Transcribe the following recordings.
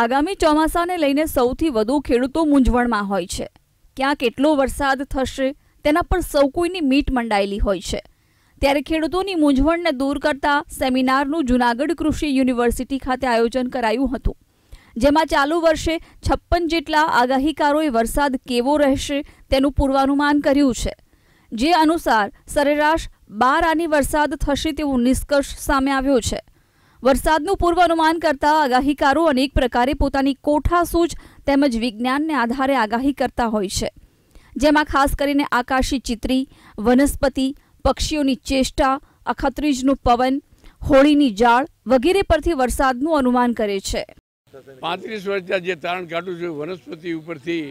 આગામી ચોમાસાને લઈને સૌથી વધુ ખેડૂતો મૂંઝવણમાં હોય છે ક્યાં કેટલો વરસાદ થશે તેના પર સૌ કોઈની મીટ મંડાયેલી હોય છે ત્યારે ખેડૂતોની મૂંઝવણને દૂર કરતા સેમિનારનું જુનાગઢ કૃષિ યુનિવર્સિટી ખાતે આયોજન કરાયું હતું જેમાં ચાલુ વર્ષે છપ્પન જેટલા આગાહીકારોએ વરસાદ કેવો રહેશે તેનું પૂર્વાનુમાન કર્યું છે જે અનુસાર સરેરાશ બાર આની વરસાદ થશે તેવો નિષ્કર્ષ સામે આવ્યો છે વરસાદનું પૂર્વાનુમાન કરતા આગાહીકારો અનેક પ્રકારે પોતાની કોઠા સૂઝ તેમજ વિજ્ઞાનને આધારે આગાહી કરતા હોય છે જેમાં ખાસ કરીને આકાશી ચિત્રી વનસ્પતિ પક્ષીઓની ચેષ્ટા અખત્રીજનું પવન હોળીની જાળ વગેરે પરથી વરસાદનું અનુમાન કરે છે પાંત્રીસ વર્ષના જે તારણ કાઢું છું વનસ્પતિ ઉપરથી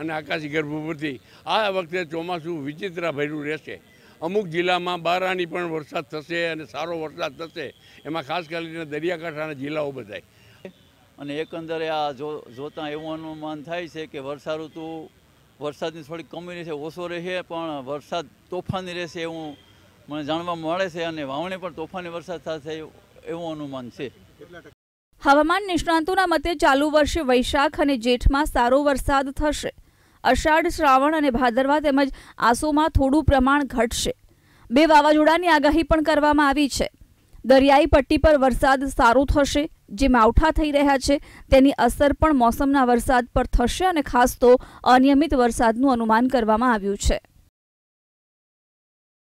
અને આકાશી ગર્ભ ઉપરથી આ વખતે ચોમાસું વિચિત્ર ભર્યું રહેશે અમુક જિલ્લામાં બારાની પણ વરસાદ થશે અને સારો વરસાદ થશે એમાં ખાસ કરીને દરિયાકાંઠાના જિલ્લાઓ બધાય અને એકંદરે આ જો જોતાં એવું અનુમાન થાય છે કે વર્ષા ઋતુ વરસાદની થોડીક કમી રહેશે ઓછો રહેશે પણ વરસાદ તોફાની રહેશે એવું મને જાણવા મળે છે અને વાવણી પણ તોફાની વરસાદ થશે એવું અનુમાન છે હવામાન નિષ્ણાંતોના મતે ચાલુ વર્ષે વૈશાખ અને જેઠમાં સારો વરસાદ થશે અષાઢ શ્રાવણ અને ભાદરવા તેમજ આસોમાં થોડું પ્રમાણ ઘટશે બે વાવાઝોડાની આગાહી પણ કરવામાં આવી છે દરિયાઈ પટ્ટી પર વરસાદ સારો થશે જે માવઠા થઈ રહ્યા છે તેની અસર પણ મોસમના વરસાદ પર થશે અને ખાસ તો અનિયમિત વરસાદનું અનુમાન કરવામાં આવ્યું છે